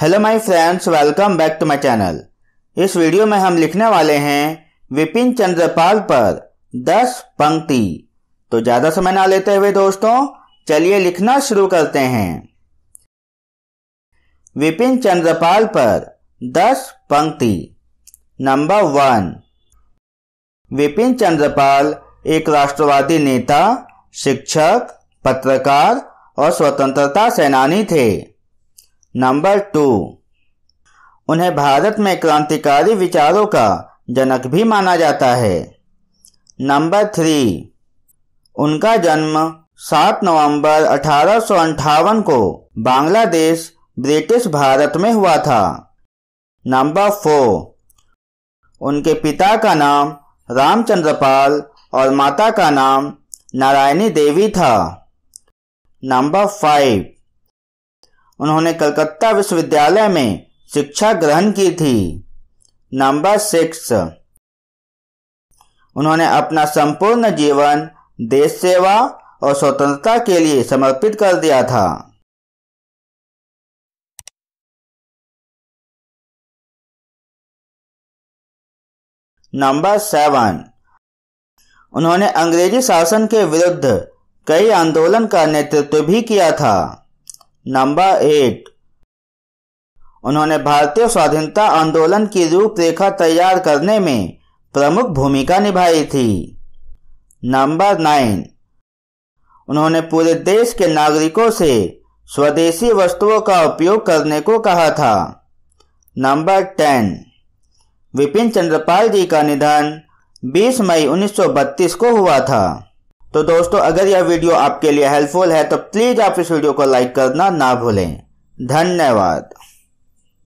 hello my friends welcome back to my channel इस वीडियो में हम लिखने वाले हैं विपिन चंद्रपाल पर दस पंक्ति तो ज़्यादा समय ना लेते हुए दोस्तों चलिए लिखना शुरू करते हैं विपिन चंद्रपाल पर दस पंक्ति नंबर वन विपिन चंद्रपाल एक राष्ट्रवादी नेता शिक्षक पत्रकार और स्वतंत्रता सेनानी थे नंबर टू उन्हें भारत में क्रांतिकारी विचारों का जनक भी माना जाता है नंबर थ्री उनका जन्म 7 नवंबर अठारह को बांग्लादेश ब्रिटिश भारत में हुआ था नंबर फोर उनके पिता का नाम रामचंद्र पाल और माता का नाम नारायणी देवी था नंबर फाइव उन्होंने कलकत्ता विश्वविद्यालय में शिक्षा ग्रहण की थी नंबर सिक्स उन्होंने अपना संपूर्ण जीवन देश सेवा और स्वतंत्रता के लिए समर्पित कर दिया था नंबर सेवन उन्होंने अंग्रेजी शासन के विरुद्ध कई आंदोलन का नेतृत्व भी किया था नंबर एट उन्होंने भारतीय स्वाधीनता आंदोलन की रूपरेखा तैयार करने में प्रमुख भूमिका निभाई थी नंबर नाइन उन्होंने पूरे देश के नागरिकों से स्वदेशी वस्तुओं का उपयोग करने को कहा था नंबर टेन विपिन चंद्रपाल जी का निधन 20 मई 1932 को हुआ था तो दोस्तों अगर यह वीडियो आपके लिए हेल्पफुल है तो प्लीज़ आप इस वीडियो को लाइक करना ना भूलें धन्यवाद